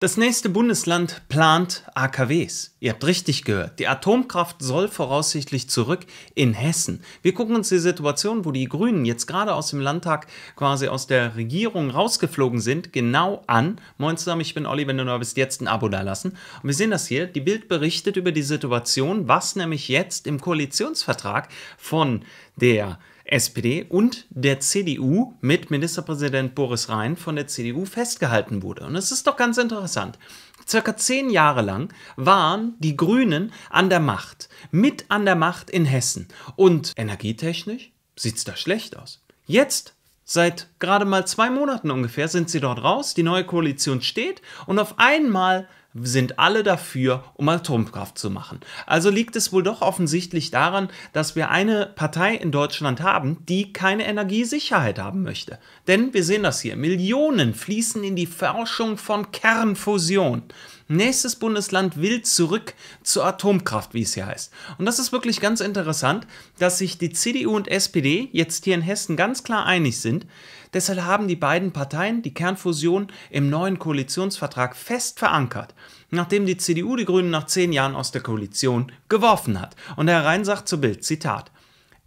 Das nächste Bundesland plant AKWs. Ihr habt richtig gehört. Die Atomkraft soll voraussichtlich zurück in Hessen. Wir gucken uns die Situation, wo die Grünen jetzt gerade aus dem Landtag quasi aus der Regierung rausgeflogen sind, genau an. Moin zusammen, ich bin Olli, wenn du neu bist, jetzt ein Abo dalassen. Und wir sehen das hier. Die Bild berichtet über die Situation, was nämlich jetzt im Koalitionsvertrag von der SPD und der CDU mit Ministerpräsident Boris Rhein von der CDU festgehalten wurde. Und es ist doch ganz interessant. Circa zehn Jahre lang waren die Grünen an der Macht, mit an der Macht in Hessen. Und energietechnisch sieht es da schlecht aus. Jetzt Seit gerade mal zwei Monaten ungefähr sind sie dort raus, die neue Koalition steht und auf einmal sind alle dafür, um Atomkraft zu machen. Also liegt es wohl doch offensichtlich daran, dass wir eine Partei in Deutschland haben, die keine Energiesicherheit haben möchte. Denn wir sehen das hier, Millionen fließen in die Forschung von Kernfusion. Nächstes Bundesland will zurück zur Atomkraft, wie es hier heißt. Und das ist wirklich ganz interessant, dass sich die CDU und SPD jetzt hier in Hessen ganz klar einig sind. Deshalb haben die beiden Parteien die Kernfusion im neuen Koalitionsvertrag fest verankert, nachdem die CDU die Grünen nach zehn Jahren aus der Koalition geworfen hat. Und Herr Rhein sagt zu Bild, Zitat,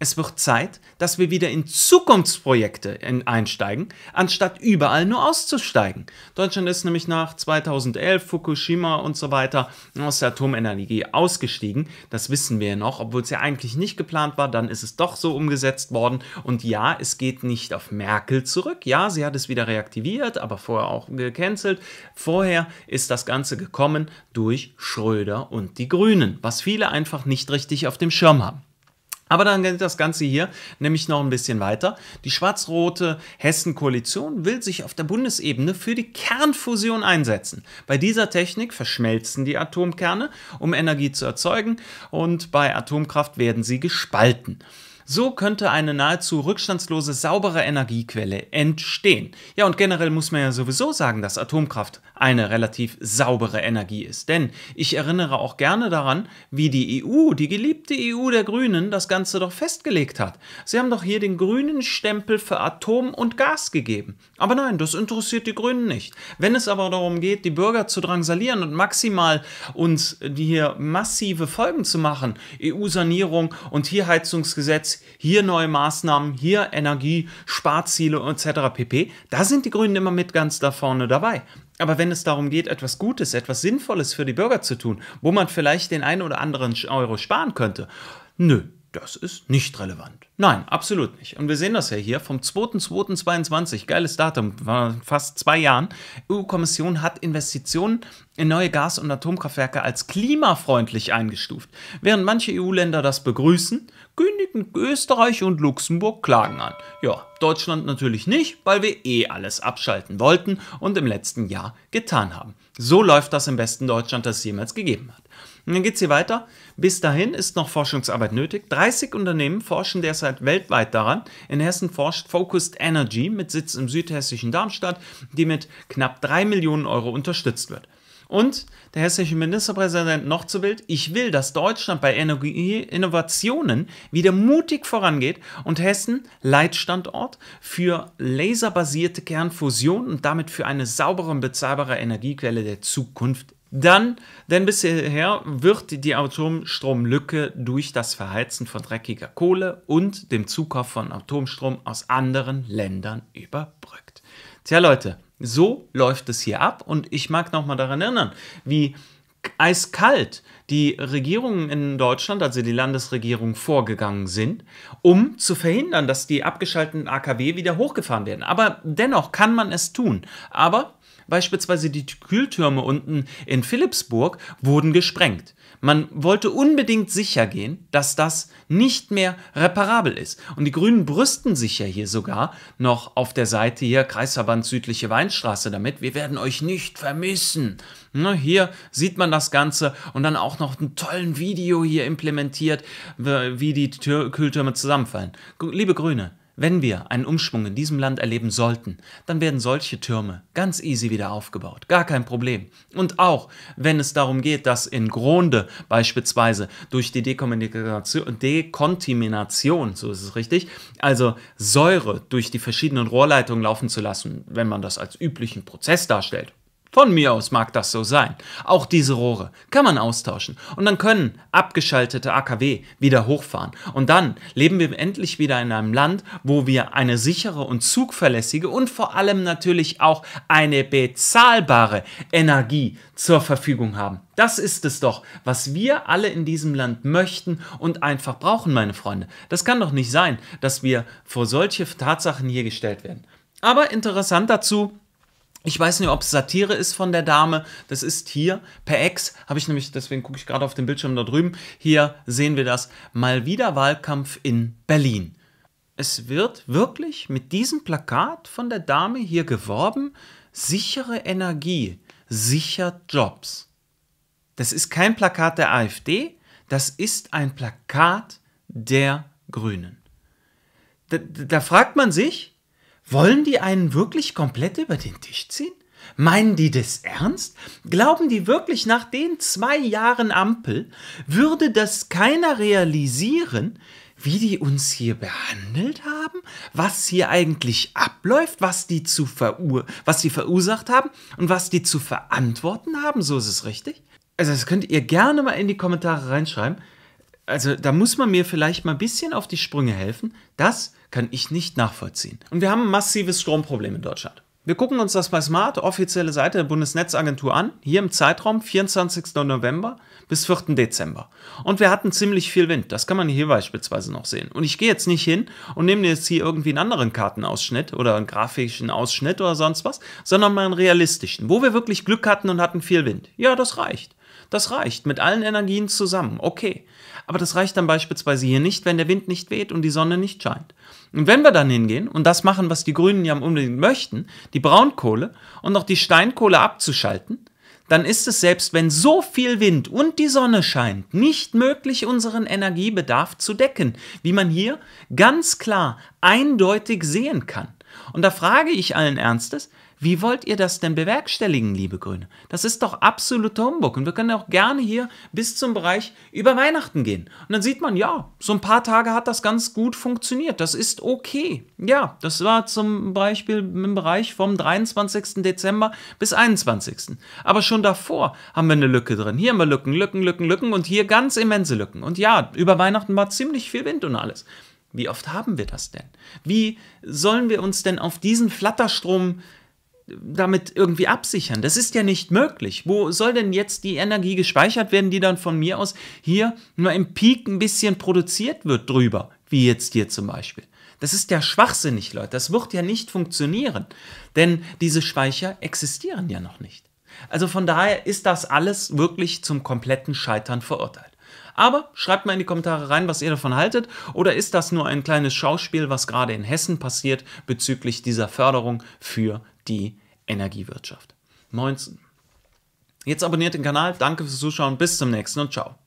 es wird Zeit, dass wir wieder in Zukunftsprojekte einsteigen, anstatt überall nur auszusteigen. Deutschland ist nämlich nach 2011, Fukushima und so weiter aus der Atomenergie ausgestiegen. Das wissen wir ja noch, obwohl es ja eigentlich nicht geplant war. Dann ist es doch so umgesetzt worden. Und ja, es geht nicht auf Merkel zurück. Ja, sie hat es wieder reaktiviert, aber vorher auch gecancelt. Vorher ist das Ganze gekommen durch Schröder und die Grünen, was viele einfach nicht richtig auf dem Schirm haben. Aber dann geht das Ganze hier nämlich noch ein bisschen weiter. Die schwarz-rote Hessen-Koalition will sich auf der Bundesebene für die Kernfusion einsetzen. Bei dieser Technik verschmelzen die Atomkerne, um Energie zu erzeugen, und bei Atomkraft werden sie gespalten. So könnte eine nahezu rückstandslose, saubere Energiequelle entstehen. Ja, und generell muss man ja sowieso sagen, dass Atomkraft eine relativ saubere Energie ist. Denn ich erinnere auch gerne daran, wie die EU, die geliebte EU der Grünen, das Ganze doch festgelegt hat. Sie haben doch hier den grünen Stempel für Atom und Gas gegeben. Aber nein, das interessiert die Grünen nicht. Wenn es aber darum geht, die Bürger zu drangsalieren und maximal uns äh, hier massive Folgen zu machen, EU-Sanierung und hier Heizungsgesetz, Netz, hier neue Maßnahmen, hier Energie, Sparziele etc. pp. Da sind die Grünen immer mit ganz da vorne dabei. Aber wenn es darum geht, etwas Gutes, etwas Sinnvolles für die Bürger zu tun, wo man vielleicht den einen oder anderen Euro sparen könnte, nö, das ist nicht relevant. Nein, absolut nicht. Und wir sehen das ja hier vom 2.2.22, geiles Datum, fast zwei Jahren. EU-Kommission hat Investitionen in neue Gas- und Atomkraftwerke als klimafreundlich eingestuft. Während manche EU-Länder das begrüßen, kündigen Österreich und Luxemburg Klagen an. Ja, Deutschland natürlich nicht, weil wir eh alles abschalten wollten und im letzten Jahr getan haben. So läuft das im besten Deutschland, das es jemals gegeben hat. Und dann geht es hier weiter. Bis dahin ist noch Forschungsarbeit nötig. 30 Unternehmen forschen derzeit weltweit daran. In Hessen forscht Focused Energy mit Sitz im südhessischen Darmstadt, die mit knapp 3 Millionen Euro unterstützt wird. Und der hessische Ministerpräsident noch zu wild, ich will, dass Deutschland bei Energieinnovationen wieder mutig vorangeht und Hessen Leitstandort für laserbasierte Kernfusion und damit für eine saubere und bezahlbare Energiequelle der Zukunft dann, denn bisher wird die Atomstromlücke durch das Verheizen von dreckiger Kohle und dem Zukauf von Atomstrom aus anderen Ländern überbrückt. Tja, Leute, so läuft es hier ab und ich mag nochmal daran erinnern, wie eiskalt die Regierungen in Deutschland, also die Landesregierung, vorgegangen sind, um zu verhindern, dass die abgeschalteten AKW wieder hochgefahren werden. Aber dennoch kann man es tun. Aber Beispielsweise die Kühltürme unten in Philipsburg wurden gesprengt. Man wollte unbedingt sicher gehen, dass das nicht mehr reparabel ist. Und die Grünen brüsten sich ja hier sogar noch auf der Seite hier Kreisverband Südliche Weinstraße damit. Wir werden euch nicht vermissen. Na, hier sieht man das Ganze und dann auch noch ein tollen Video hier implementiert, wie die Tür Kühltürme zusammenfallen. Liebe Grüne, wenn wir einen Umschwung in diesem Land erleben sollten, dann werden solche Türme ganz easy wieder aufgebaut. Gar kein Problem. Und auch wenn es darum geht, dass in Gronde beispielsweise durch die Dekontamination, so ist es richtig, also Säure durch die verschiedenen Rohrleitungen laufen zu lassen, wenn man das als üblichen Prozess darstellt, von mir aus mag das so sein. Auch diese Rohre kann man austauschen und dann können abgeschaltete AKW wieder hochfahren. Und dann leben wir endlich wieder in einem Land, wo wir eine sichere und zugverlässige und vor allem natürlich auch eine bezahlbare Energie zur Verfügung haben. Das ist es doch, was wir alle in diesem Land möchten und einfach brauchen, meine Freunde. Das kann doch nicht sein, dass wir vor solche Tatsachen hier gestellt werden. Aber interessant dazu, ich weiß nicht, ob es Satire ist von der Dame. Das ist hier per Ex, habe ich nämlich, deswegen gucke ich gerade auf den Bildschirm da drüben. Hier sehen wir das. Mal wieder Wahlkampf in Berlin. Es wird wirklich mit diesem Plakat von der Dame hier geworben. Sichere Energie sichert Jobs. Das ist kein Plakat der AfD, das ist ein Plakat der Grünen. da, da fragt man sich, wollen die einen wirklich komplett über den Tisch ziehen? Meinen die das ernst? Glauben die wirklich, nach den zwei Jahren Ampel würde das keiner realisieren, wie die uns hier behandelt haben, was hier eigentlich abläuft, was die zu verur was sie verursacht haben und was die zu verantworten haben, so ist es richtig? Also das könnt ihr gerne mal in die Kommentare reinschreiben also da muss man mir vielleicht mal ein bisschen auf die Sprünge helfen. Das kann ich nicht nachvollziehen. Und wir haben ein massives Stromproblem in Deutschland. Wir gucken uns das bei Smart, offizielle Seite der Bundesnetzagentur an, hier im Zeitraum 24. November bis 4. Dezember. Und wir hatten ziemlich viel Wind, das kann man hier beispielsweise noch sehen. Und ich gehe jetzt nicht hin und nehme jetzt hier irgendwie einen anderen Kartenausschnitt oder einen grafischen Ausschnitt oder sonst was, sondern mal einen realistischen, wo wir wirklich Glück hatten und hatten viel Wind. Ja, das reicht. Das reicht, mit allen Energien zusammen, okay. Aber das reicht dann beispielsweise hier nicht, wenn der Wind nicht weht und die Sonne nicht scheint. Und wenn wir dann hingehen und das machen, was die Grünen ja unbedingt möchten, die Braunkohle und auch die Steinkohle abzuschalten, dann ist es selbst wenn so viel Wind und die Sonne scheint, nicht möglich, unseren Energiebedarf zu decken, wie man hier ganz klar eindeutig sehen kann. Und da frage ich allen Ernstes, wie wollt ihr das denn bewerkstelligen, liebe Grüne? Das ist doch absoluter Humbug. Und wir können auch gerne hier bis zum Bereich über Weihnachten gehen. Und dann sieht man, ja, so ein paar Tage hat das ganz gut funktioniert. Das ist okay. Ja, das war zum Beispiel im Bereich vom 23. Dezember bis 21. Aber schon davor haben wir eine Lücke drin. Hier haben wir Lücken, Lücken, Lücken, Lücken und hier ganz immense Lücken. Und ja, über Weihnachten war ziemlich viel Wind und alles. Wie oft haben wir das denn? Wie sollen wir uns denn auf diesen Flatterstrom damit irgendwie absichern. Das ist ja nicht möglich. Wo soll denn jetzt die Energie gespeichert werden, die dann von mir aus hier nur im Peak ein bisschen produziert wird drüber, wie jetzt hier zum Beispiel? Das ist ja schwachsinnig, Leute. Das wird ja nicht funktionieren, denn diese Speicher existieren ja noch nicht. Also von daher ist das alles wirklich zum kompletten Scheitern verurteilt. Aber schreibt mal in die Kommentare rein, was ihr davon haltet. Oder ist das nur ein kleines Schauspiel, was gerade in Hessen passiert bezüglich dieser Förderung für die Energiewirtschaft. 19. Jetzt abonniert den Kanal, danke fürs Zuschauen, bis zum nächsten und ciao.